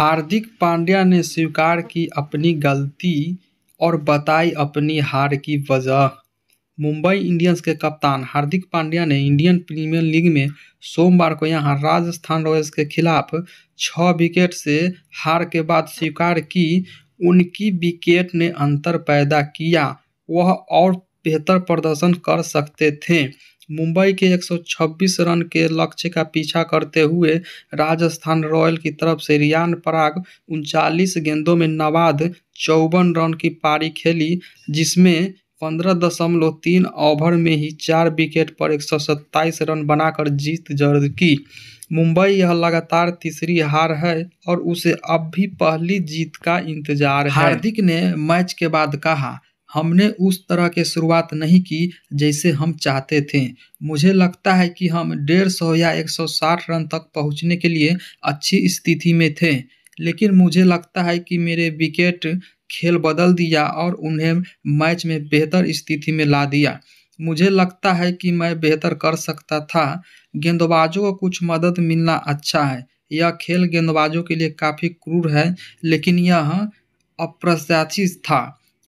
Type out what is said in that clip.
हार्दिक पांड्या ने स्वीकार की अपनी गलती और बताई अपनी हार की वजह मुंबई इंडियंस के कप्तान हार्दिक पांड्या ने इंडियन प्रीमियर लीग में सोमवार को यहां राजस्थान रॉयल्स के खिलाफ छः विकेट से हार के बाद स्वीकार की उनकी विकेट ने अंतर पैदा किया वह और बेहतर प्रदर्शन कर सकते थे मुंबई के 126 रन के लक्ष्य का पीछा करते हुए राजस्थान रॉयल की तरफ से रियान पराग उनचालीस गेंदों में नवाद चौवन रन की पारी खेली जिसमें पंद्रह दशमलव तीन ओवर में ही चार विकेट पर एक रन बनाकर जीत दर्ज की मुंबई यह लगातार तीसरी हार है और उसे अब भी पहली जीत का इंतजार है हार्दिक ने मैच के बाद कहा हमने उस तरह के शुरुआत नहीं की जैसे हम चाहते थे मुझे लगता है कि हम डेढ़ सौ या एक सौ साठ रन तक पहुंचने के लिए अच्छी स्थिति में थे लेकिन मुझे लगता है कि मेरे विकेट खेल बदल दिया और उन्हें मैच में बेहतर स्थिति में ला दिया मुझे लगता है कि मैं बेहतर कर सकता था गेंदबाजों को कुछ मदद मिलना अच्छा है यह खेल गेंदबाजों के लिए काफ़ी क्रूर है लेकिन यह अप्रत्याशित था